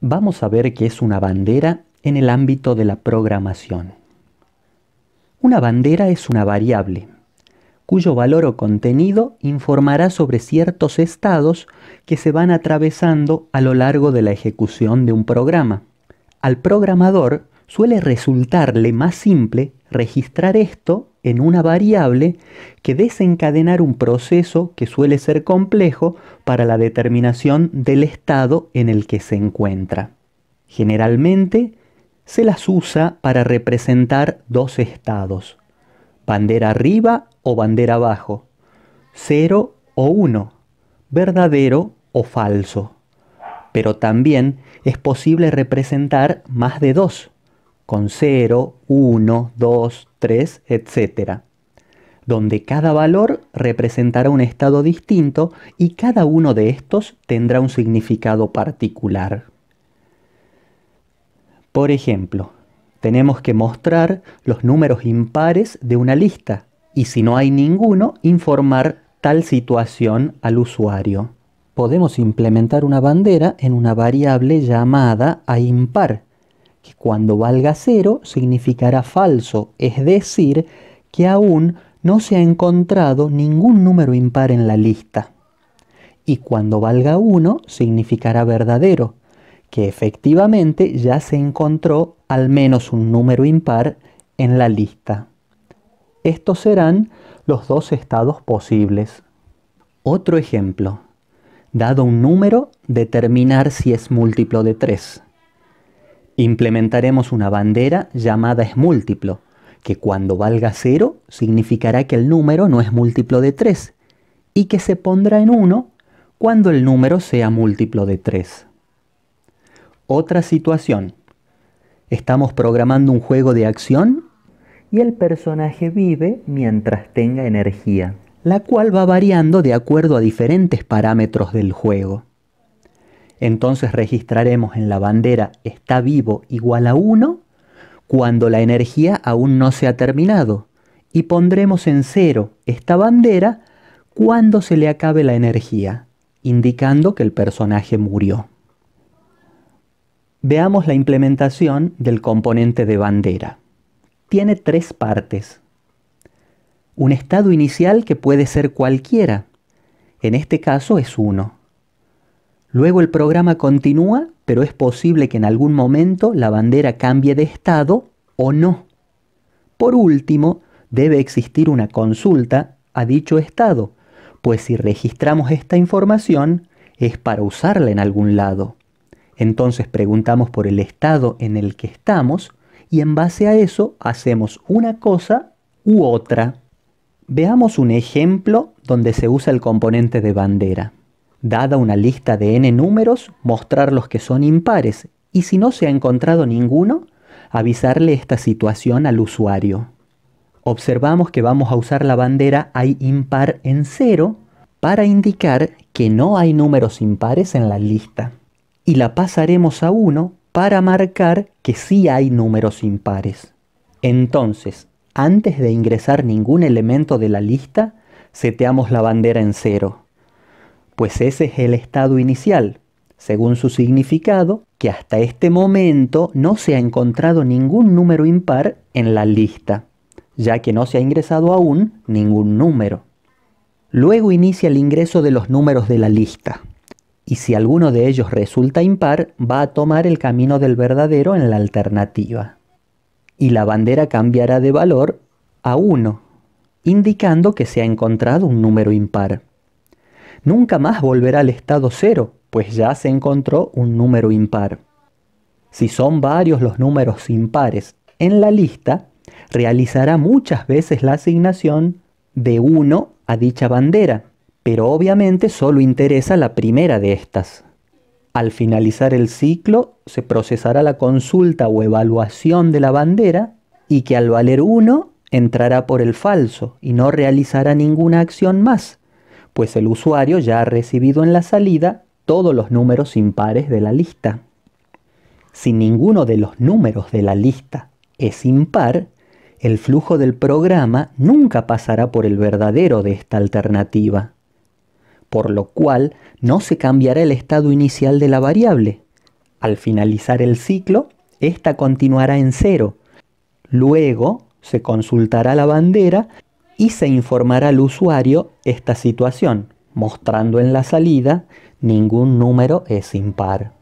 vamos a ver qué es una bandera en el ámbito de la programación. Una bandera es una variable cuyo valor o contenido informará sobre ciertos estados que se van atravesando a lo largo de la ejecución de un programa. Al programador suele resultarle más simple registrar esto en una variable que desencadenar un proceso que suele ser complejo para la determinación del estado en el que se encuentra. Generalmente se las usa para representar dos estados, bandera arriba o bandera abajo, 0 o 1, verdadero o falso. Pero también es posible representar más de dos con 0, 1, 2, 3, etc., donde cada valor representará un estado distinto y cada uno de estos tendrá un significado particular. Por ejemplo, tenemos que mostrar los números impares de una lista y si no hay ninguno, informar tal situación al usuario. Podemos implementar una bandera en una variable llamada a impar que cuando valga cero significará falso, es decir, que aún no se ha encontrado ningún número impar en la lista. Y cuando valga 1 significará verdadero, que efectivamente ya se encontró al menos un número impar en la lista. Estos serán los dos estados posibles. Otro ejemplo. Dado un número, determinar si es múltiplo de 3. Implementaremos una bandera llamada es múltiplo, que cuando valga 0 significará que el número no es múltiplo de 3 y que se pondrá en 1 cuando el número sea múltiplo de 3. Otra situación. Estamos programando un juego de acción y el personaje vive mientras tenga energía, la cual va variando de acuerdo a diferentes parámetros del juego entonces registraremos en la bandera está vivo igual a 1 cuando la energía aún no se ha terminado y pondremos en cero esta bandera cuando se le acabe la energía, indicando que el personaje murió. Veamos la implementación del componente de bandera. Tiene tres partes. Un estado inicial que puede ser cualquiera. En este caso es 1 Luego el programa continúa, pero es posible que en algún momento la bandera cambie de estado o no. Por último, debe existir una consulta a dicho estado, pues si registramos esta información es para usarla en algún lado. Entonces preguntamos por el estado en el que estamos y en base a eso hacemos una cosa u otra. Veamos un ejemplo donde se usa el componente de bandera. Dada una lista de n números, mostrar los que son impares y si no se ha encontrado ninguno, avisarle esta situación al usuario. Observamos que vamos a usar la bandera hay impar en 0 para indicar que no hay números impares en la lista y la pasaremos a 1 para marcar que sí hay números impares. Entonces, antes de ingresar ningún elemento de la lista, seteamos la bandera en 0 pues ese es el estado inicial, según su significado, que hasta este momento no se ha encontrado ningún número impar en la lista, ya que no se ha ingresado aún ningún número. Luego inicia el ingreso de los números de la lista, y si alguno de ellos resulta impar, va a tomar el camino del verdadero en la alternativa. Y la bandera cambiará de valor a 1, indicando que se ha encontrado un número impar nunca más volverá al estado cero, pues ya se encontró un número impar. Si son varios los números impares en la lista, realizará muchas veces la asignación de 1 a dicha bandera, pero obviamente solo interesa la primera de estas. Al finalizar el ciclo, se procesará la consulta o evaluación de la bandera y que al valer 1 entrará por el falso y no realizará ninguna acción más, pues el usuario ya ha recibido en la salida todos los números impares de la lista. Si ninguno de los números de la lista es impar, el flujo del programa nunca pasará por el verdadero de esta alternativa, por lo cual no se cambiará el estado inicial de la variable. Al finalizar el ciclo, ésta continuará en cero. Luego se consultará la bandera y se informará al usuario esta situación, mostrando en la salida ningún número es impar.